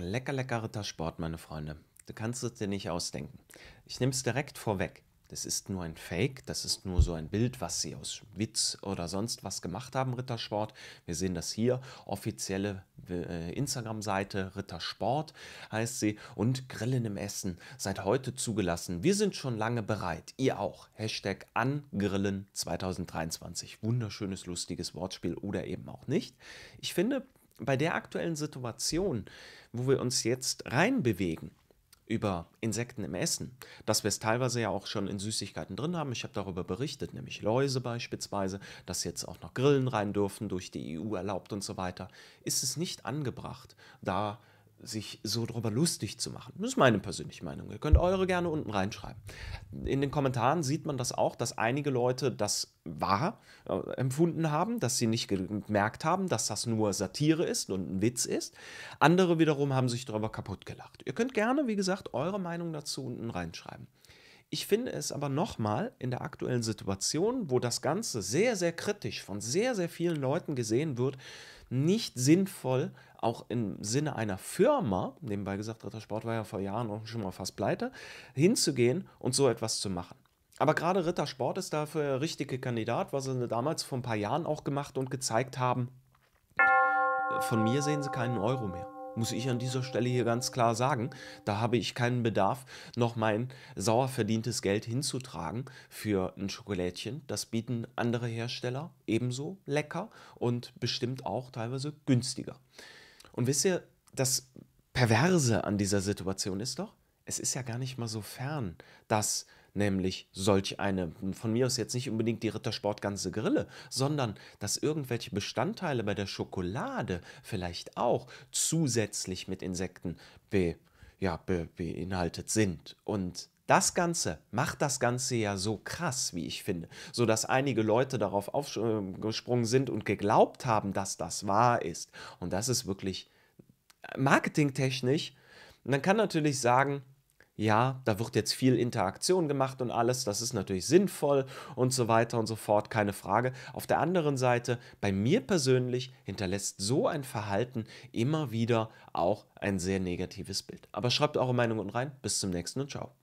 lecker, lecker Rittersport, meine Freunde. Du kannst es dir nicht ausdenken. Ich nehme es direkt vorweg. Das ist nur ein Fake, das ist nur so ein Bild, was sie aus Witz oder sonst was gemacht haben, Rittersport. Wir sehen das hier, offizielle äh, Instagram-Seite Rittersport heißt sie und Grillen im Essen seit heute zugelassen. Wir sind schon lange bereit, ihr auch. Hashtag angrillen 2023. Wunderschönes, lustiges Wortspiel oder eben auch nicht. Ich finde, bei der aktuellen Situation, wo wir uns jetzt reinbewegen, über Insekten im Essen, dass wir es teilweise ja auch schon in Süßigkeiten drin haben. Ich habe darüber berichtet, nämlich Läuse beispielsweise, dass jetzt auch noch Grillen rein dürfen, durch die EU erlaubt und so weiter, ist es nicht angebracht, da sich so drüber lustig zu machen. Das ist meine persönliche Meinung. Ihr könnt eure gerne unten reinschreiben. In den Kommentaren sieht man das auch, dass einige Leute das wahr äh, empfunden haben, dass sie nicht gemerkt haben, dass das nur Satire ist und ein Witz ist. Andere wiederum haben sich darüber kaputt gelacht. Ihr könnt gerne, wie gesagt, eure Meinung dazu unten reinschreiben. Ich finde es aber nochmal in der aktuellen Situation, wo das Ganze sehr, sehr kritisch von sehr, sehr vielen Leuten gesehen wird, nicht sinnvoll, auch im Sinne einer Firma, nebenbei gesagt, Rittersport war ja vor Jahren auch schon mal fast pleite, hinzugehen und so etwas zu machen. Aber gerade Rittersport ist dafür der richtige Kandidat, was sie damals vor ein paar Jahren auch gemacht und gezeigt haben. Äh, von mir sehen sie keinen Euro mehr muss ich an dieser Stelle hier ganz klar sagen. Da habe ich keinen Bedarf, noch mein sauer verdientes Geld hinzutragen für ein Schokolädchen. Das bieten andere Hersteller ebenso lecker und bestimmt auch teilweise günstiger. Und wisst ihr, das Perverse an dieser Situation ist doch, es ist ja gar nicht mal so fern, dass nämlich solch eine, von mir aus jetzt nicht unbedingt die Rittersport ganze Grille, sondern dass irgendwelche Bestandteile bei der Schokolade vielleicht auch zusätzlich mit Insekten be, ja, be, beinhaltet sind. Und das Ganze macht das Ganze ja so krass, wie ich finde, sodass einige Leute darauf aufgesprungen sind und geglaubt haben, dass das wahr ist. Und das ist wirklich marketingtechnisch. Man kann natürlich sagen, ja, da wird jetzt viel Interaktion gemacht und alles, das ist natürlich sinnvoll und so weiter und so fort, keine Frage. Auf der anderen Seite, bei mir persönlich hinterlässt so ein Verhalten immer wieder auch ein sehr negatives Bild. Aber schreibt eure Meinung unten rein. Bis zum nächsten und ciao.